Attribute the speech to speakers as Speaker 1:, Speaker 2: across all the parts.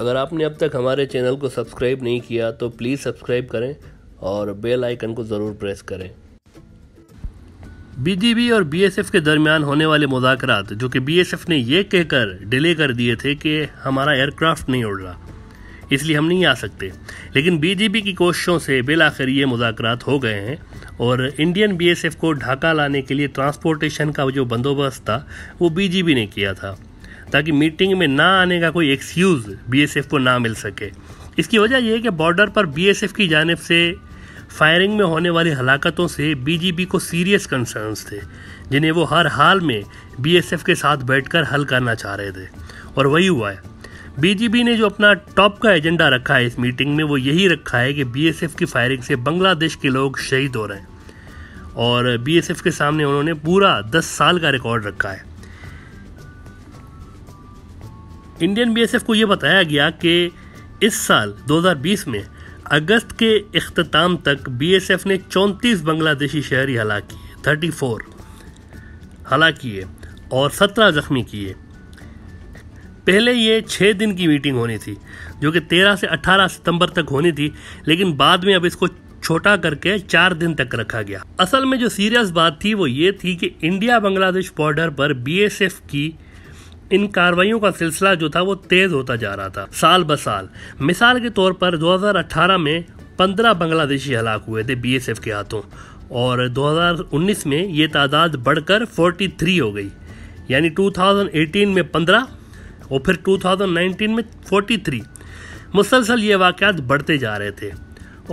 Speaker 1: अगर आपने अब तक हमारे चैनल को सब्सक्राइब नहीं किया तो प्लीज़ सब्सक्राइब करें और बेल आइकन को ज़रूर प्रेस करें बीजीबी और बीएसएफ के दरमियान होने वाले मुजात जो कि बीएसएफ ने यह कह कहकर डिले कर दिए थे कि हमारा एयरक्राफ्ट नहीं उड़ रहा इसलिए हम नहीं आ सकते लेकिन बीजीबी की कोशिशों से बिल आखिर ये मुजात हो गए हैं और इंडियन बीएसएफ को ढाका लाने के लिए ट्रांसपोर्टेशन का जो बंदोबस्त था वो बीजीबी ने किया था ताकि मीटिंग में ना आने का कोई एक्सक्यूज़ बीएसएफ को ना मिल सके इसकी वजह यह है कि बॉर्डर पर बीएसएफ की जानब से फायरिंग में होने वाली हलाकतों से बीजीबी को सीरियस कंसर्न्स थे जिन्हें वो हर हाल में बीएसएफ के साथ बैठकर हल करना चाह रहे थे और वही हुआ है बीजीबी ने जो अपना टॉप का एजेंडा रखा है इस मीटिंग में वो यही रखा है कि बीएसएफ की फायरिंग से बांग्लादेश के लोग शहीद हो रहे हैं और बीएसएफ के सामने उन्होंने पूरा दस साल का रिकॉर्ड रखा है इंडियन बीएसएफ को यह बताया गया कि इस साल 2020 में अगस्त के अख्ताम तक बीएसएफ ने 34 बांग्लादेशी शहरी हलाक किए 34 हलाक किए और 17 जख्मी किए पहले ये छः दिन की मीटिंग होनी थी जो कि 13 से 18 सितंबर तक होनी थी लेकिन बाद में अब इसको छोटा करके चार दिन तक रखा गया असल में जो सीरियस बात थी वो ये थी कि इंडिया बांग्लादेश बॉर्डर पर बीएसएफ की इन कार्रवाइयों का सिलसिला जो था वो तेज होता जा रहा था साल ब साल मिसाल के तौर पर 2018 में 15 बांग्लादेशी हलाक हुए थे बीएसएफ के हाथों और 2019 में ये तादाद बढ़कर 43 हो गई यानी 2018 में 15 और फिर 2019 में 43 मुसलसल ये वाक़ बढ़ते जा रहे थे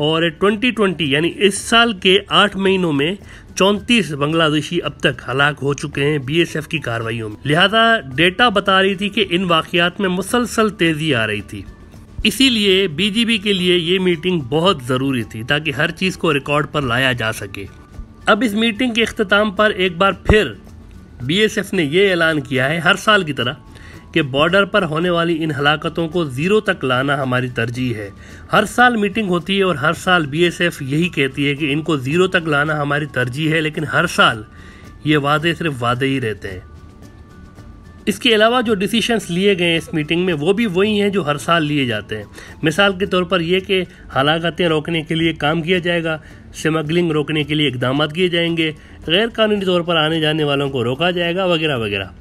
Speaker 1: और 2020 यानी इस साल के आठ महीनों में चौंतीस बांग्लादेशी अब तक हलाक हो चुके हैं बीएसएफ की कार्रवाइयों में लिहाजा डेटा बता रही थी कि इन वाकियात में मुसलसल तेजी आ रही थी इसीलिए बीजीबी के लिए ये मीटिंग बहुत ज़रूरी थी ताकि हर चीज़ को रिकॉर्ड पर लाया जा सके अब इस मीटिंग के अख्ताम पर एक बार फिर बीएसएफ ने यह ऐलान किया है हर साल की तरह कि बॉर्डर पर होने वाली इन हलाकतों को ज़ीरो तक लाना हमारी तरजीह है हर साल मीटिंग होती है और हर साल बीएसएफ यही कहती है कि इनको ज़ीरो तक लाना हमारी तरजीह है लेकिन हर साल ये वादे सिर्फ वादे ही रहते हैं इसके अलावा जो डिसीशंस लिए गए इस मीटिंग में वो भी वही हैं जो हर साल लिए जाते हैं मिसाल के तौर पर यह कि हलाकतें रोकने के लिए काम किया जाएगा स्मगलिंग रोकने के लिए इकदाम किए जाएंगे गैर कानूनी तौर पर आने जाने वालों को रोका जाएगा वगैरह वगैरह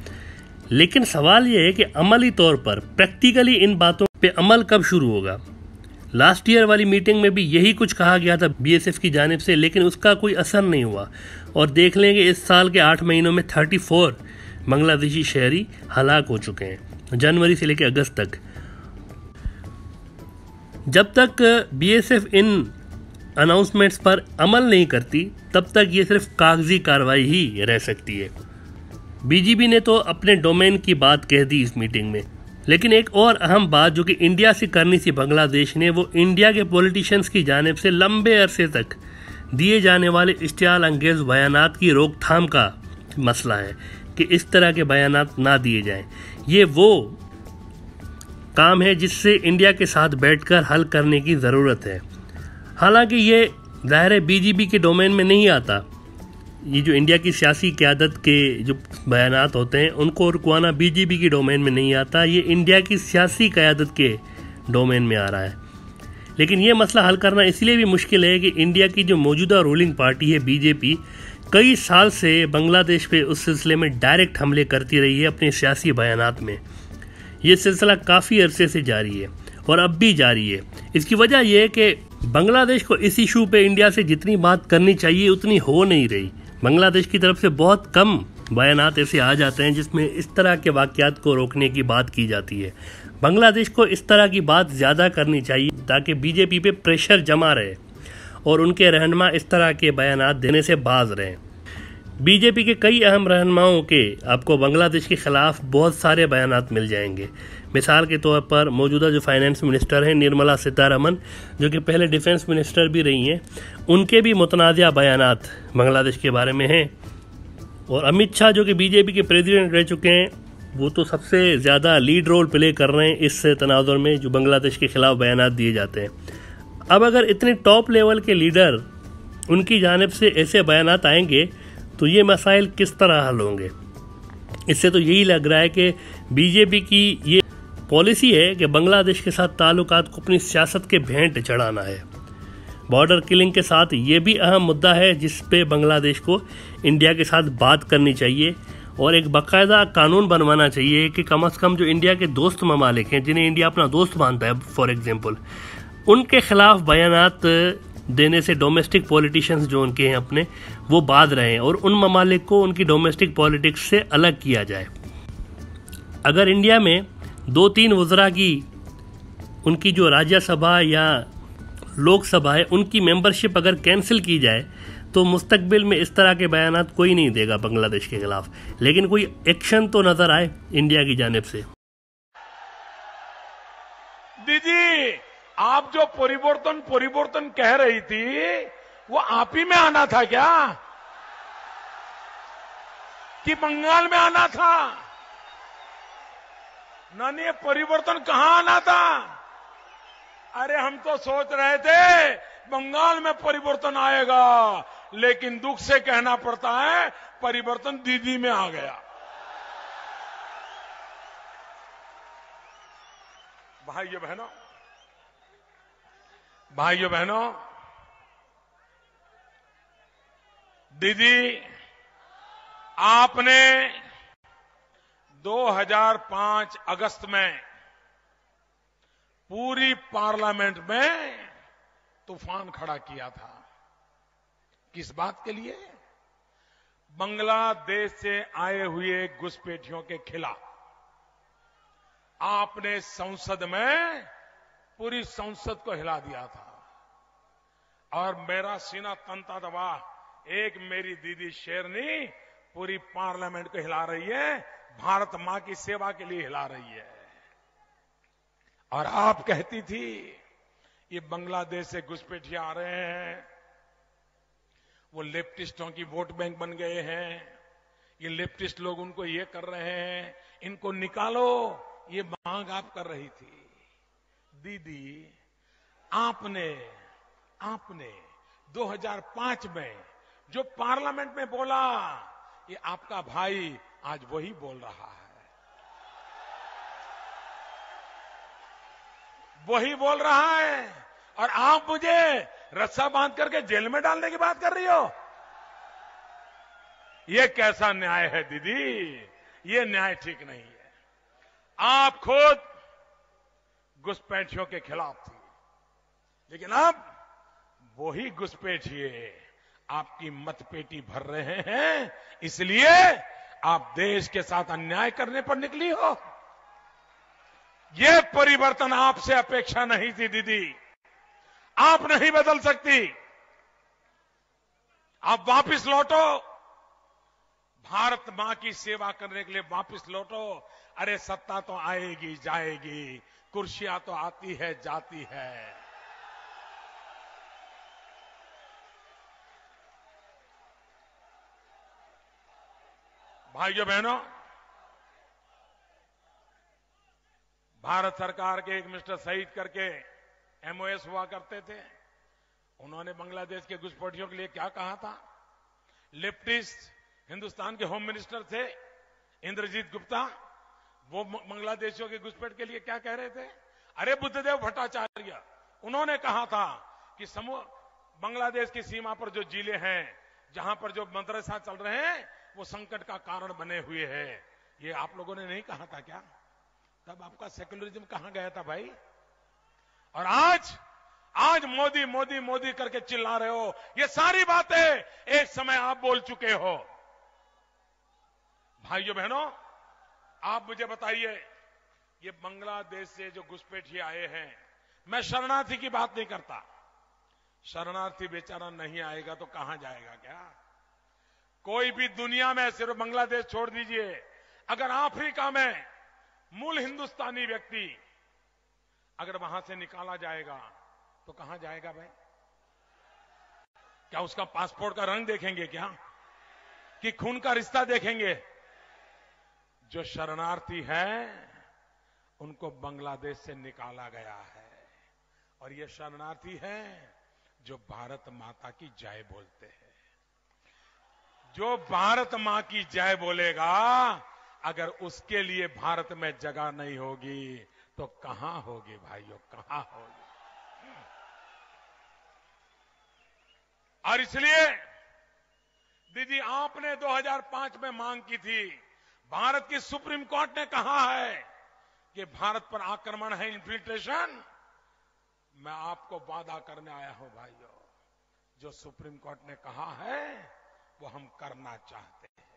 Speaker 1: लेकिन सवाल यह है कि अमली तौर पर प्रैक्टिकली इन बातों पे अमल कब शुरू होगा लास्ट ईयर वाली मीटिंग में भी यही कुछ कहा गया था बीएसएफ की जानब से लेकिन उसका कोई असर नहीं हुआ और देख लें कि इस साल के आठ महीनों में 34 बांग्लादेशी शहरी हलाक हो चुके हैं जनवरी से लेकर अगस्त तक जब तक बीएसएफ इन अनाउंसमेंट्स पर अमल नहीं करती तब तक ये सिर्फ कागजी कार्रवाई ही रह सकती है बीजीबी ने तो अपने डोमेन की बात कह दी इस मीटिंग में लेकिन एक और अहम बात जो कि इंडिया से करनी थी बांग्लादेश ने वो इंडिया के पॉलिटिशियंस की जानब से लंबे अरसे तक दिए जाने वाले इश्तियाल अंगेज बयान की रोकथाम का मसला है कि इस तरह के बयान ना दिए जाएं ये वो काम है जिससे इंडिया के साथ बैठकर हल करने की ज़रूरत है हालांकि ये ज़ाहिर बीजेपी के डोमेन में नहीं आता ये जो इंडिया की सियासी क्यादत के जो बयान होते हैं उनको रुकवाना बीजेपी की डोमेन में नहीं आता ये इंडिया की सियासी क्यादत के डोमेन में आ रहा है लेकिन ये मसला हल करना इसलिए भी मुश्किल है कि इंडिया की जो मौजूदा रूलिंग पार्टी है बीजेपी कई साल से बांग्लादेश पे उस सिलसिले में डायरेक्ट हमले करती रही है अपने सियासी बयान में ये सिलसिला काफ़ी अरसे से जारी है और अब भी जारी है इसकी वजह यह है कि बांग्लादेश को इस इशू पे इंडिया से जितनी बात करनी चाहिए उतनी हो नहीं रही बांग्लादेश की तरफ से बहुत कम बयान ऐसे आ जाते हैं जिसमें इस तरह के वाक्यात को रोकने की बात की जाती है बांग्लादेश को इस तरह की बात ज़्यादा करनी चाहिए ताकि बीजेपी पे प्रेशर जमा रहे और उनके रहनमा इस तरह के बयान देने से बाज रहें बीजेपी के कई अहम रहनुमाओं के आपको बांग्लादेश के ख़िलाफ़ बहुत सारे बयान मिल जाएंगे मिसाल के तौर पर मौजूदा जो फाइनेंस मिनिस्टर हैं निर्मला सीतारमन जो कि पहले डिफेंस मिनिस्टर भी रही हैं उनके भी मुतनाज़ बयान बांग्लादेश के बारे में हैं और अमित शाह जो कि बीजेपी के प्रेसिडेंट रह चुके हैं वो तो सबसे ज़्यादा लीड रोल प्ले कर रहे हैं इस तनाजर में जो बांग्लादेश के ख़िलाफ़ बयान दिए जाते हैं अब अगर इतने टॉप लेवल के लीडर उनकी जानब से ऐसे बयान आएंगे तो ये मसाइल किस तरह हल होंगे इससे तो यही लग रहा है कि बीजेपी की ये पॉलिसी है कि बांग्लादेश के साथ ताल्लुक को अपनी सियासत के भेंट चढ़ाना है बॉर्डर किलिंग के साथ ये भी अहम मुद्दा है जिस पे बांग्लादेश को इंडिया के साथ बात करनी चाहिए और एक बाकायदा कानून बनवाना चाहिए कि कम अज़ कम जो इंडिया के दोस्त ममालिक हैं जिन्हें इंडिया अपना दोस्त मानता है फॉर एग्ज़ाम्पल उनके ख़िलाफ़ बयान देने से डोमेस्टिक पॉलिटिशियंस जो उनके हैं अपने वो बाध रहे हैं और उन ममालिक को उनकी डोमेस्टिक पॉलिटिक्स से अलग किया जाए अगर इंडिया में दो तीन वज्रा की उनकी जो राज्यसभा या लोकसभा है उनकी मेंबरशिप अगर कैंसिल की जाए तो मुस्तबिल में इस तरह के बयान कोई नहीं देगा बांग्लादेश के खिलाफ लेकिन कोई एक्शन तो नजर आए इंडिया की जानब से
Speaker 2: दीदी आप जो परिवर्तन परिवर्तन कह रही थी वो आप ही में आना था क्या कि बंगाल में आना था नानी ये परिवर्तन कहां आना था अरे हम तो सोच रहे थे बंगाल में परिवर्तन आएगा लेकिन दुख से कहना पड़ता है परिवर्तन दीदी में आ गया भाइयों बहनों भाइयों बहनों दीदी आपने 2005 अगस्त में पूरी पार्लियामेंट में तूफान खड़ा किया था किस बात के लिए बांग्लादेश से आए हुए घुसपैठियों के खिलाफ आपने संसद में पूरी संसद को हिला दिया था और मेरा सीना तनता दबा एक मेरी दीदी शेरनी पूरी पार्लियामेंट को हिला रही है भारत मां की सेवा के लिए हिला रही है और आप कहती थी ये बांग्लादेश से घुसपैठिया आ रहे हैं वो लेफ्टिस्टों की वोट बैंक बन गए हैं ये लेफ्टिस्ट लोग उनको ये कर रहे हैं इनको निकालो ये मांग आप कर रही थी दीदी आपने आपने 2005 में जो पार्लियामेंट में बोला ये आपका भाई आज वही बोल रहा है वही बोल रहा है और आप मुझे रस्सा बांध करके जेल में डालने की बात कर रही हो यह कैसा न्याय है दीदी ये न्याय ठीक नहीं है आप खुद घुसपैठियों के खिलाफ थी लेकिन अब वही घुसपैठिए आपकी मतपेटी भर रहे हैं इसलिए आप देश के साथ अन्याय करने पर निकली हो यह परिवर्तन आपसे अपेक्षा नहीं थी दीदी आप नहीं बदल सकती आप वापस लौटो भारत मां की सेवा करने के लिए वापस लौटो अरे सत्ता तो आएगी जाएगी कुर्सियां तो आती है जाती है भाइयों बहनों भारत सरकार के एक मिस्टर सईद करके एमओएस हुआ करते थे उन्होंने बांग्लादेश के घुसपैठियों के लिए क्या कहा था लेफ्टिस्ट हिंदुस्तान के होम मिनिस्टर थे इंद्रजीत गुप्ता वो बांग्लादेशियों के घुसपैठ के लिए क्या कह रहे थे अरे बुद्धदेव भट्टाचार्य उन्होंने कहा था कि समूह बांग्लादेश की सीमा पर जो जिले हैं जहां पर जो मदरसा चल रहे हैं वो संकट का कारण बने हुए है ये आप लोगों ने नहीं कहा था क्या तब आपका सेक्युलरिज्म कहां गया था भाई और आज आज मोदी मोदी मोदी करके चिल्ला रहे हो ये सारी बातें एक समय आप बोल चुके हो भाइयों बहनों आप मुझे बताइए ये बांग्लादेश से जो घुसपैठी आए हैं मैं शरणार्थी की बात नहीं करता शरणार्थी बेचारा नहीं आएगा तो कहां जाएगा क्या कोई भी दुनिया में सिर्फ बांग्लादेश छोड़ दीजिए अगर अफ्रीका में मूल हिंदुस्तानी व्यक्ति अगर वहां से निकाला जाएगा तो कहां जाएगा भाई क्या उसका पासपोर्ट का रंग देखेंगे क्या कि खून का रिश्ता देखेंगे जो शरणार्थी है उनको बांग्लादेश से निकाला गया है और ये शरणार्थी है जो भारत माता की जय बोलते हैं जो भारत मां की जय बोलेगा अगर उसके लिए भारत में जगह नहीं होगी तो कहां होगी भाइयों कहां होगी और इसलिए दीदी आपने 2005 में मांग की थी भारत की सुप्रीम कोर्ट ने कहा है कि भारत पर आक्रमण है इन्फिल्ट्रेशन मैं आपको वादा करने आया हूं भाइयों जो सुप्रीम कोर्ट ने कहा है वो हम करना चाहते हैं